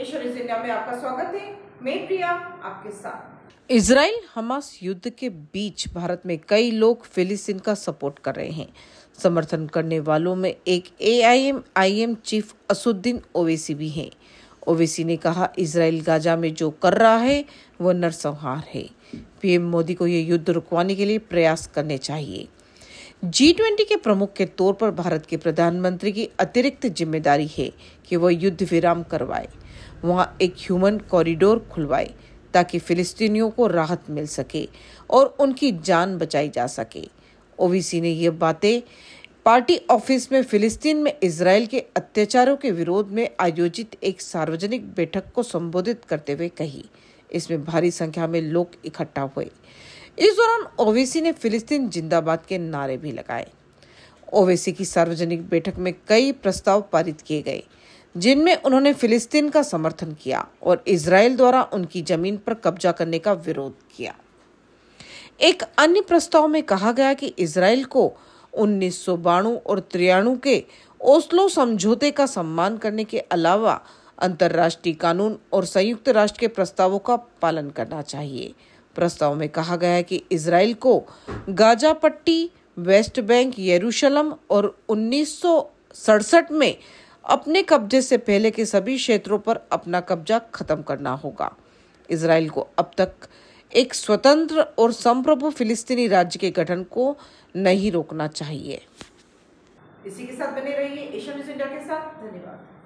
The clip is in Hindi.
ईश्वरी में आपका स्वागत है मैं प्रिया आपके साथ इसराइल हमास युद्ध के बीच भारत में कई लोग फिलिस्तीन का सपोर्ट कर रहे हैं समर्थन करने वालों में एक A I M chief Asaduddin Owaisi भी हैं ओवेसी ने कहा इसराइल गाजा में जो कर रहा है वह नरसंहार है पीएम मोदी को ये युद्ध रुकवाने के लिए प्रयास करने चाहिए जी ट्वेंटी के प्रमुख के तौर पर भारत के प्रधानमंत्री की अतिरिक्त जिम्मेदारी है कि वह युद्ध विराम करवाए वहाँ एक ह्यूमन कॉरिडोर खुलवाए ताकि फिलिस्तीनियों को राहत मिल सके और उनकी जान बचाई जा सके ओवीसी ने ये बातें पार्टी ऑफिस में फिलिस्तीन में इसराइल के अत्याचारों के विरोध में आयोजित एक सार्वजनिक बैठक को संबोधित करते हुए कही इसमें भारी संख्या में लोग इकट्ठा हुए इस दौरान ओवैसी ने फिलिस्तीन जिंदाबाद के नारे भी लगाए ओवैसी की सार्वजनिक बैठक में कई प्रस्ताव पारित किए गए जिनमें उन्होंने फिलिस्तीन का समर्थन किया और इसराइल द्वारा उनकी जमीन पर कब्जा करने का विरोध किया एक अन्य प्रस्ताव में कहा गया कि इसराइल को उन्नीस और तिराणु के ओस्लो समझौते का सम्मान करने के अलावा अंतर्राष्ट्रीय कानून और संयुक्त राष्ट्र के प्रस्तावों का पालन करना चाहिए प्रस्ताव में कहा गया है कि इसराइल को गाजा पट्टी वेस्ट बैंक यरूशलम और उन्नीस में अपने कब्जे से पहले के सभी क्षेत्रों पर अपना कब्जा खत्म करना होगा इसराइल को अब तक एक स्वतंत्र और संप्रभु फिलिस्तीनी राज्य के गठन को नहीं रोकना चाहिए इसी के साथ बने रहिए एशिया न्यूज इंडिया के साथ धन्यवाद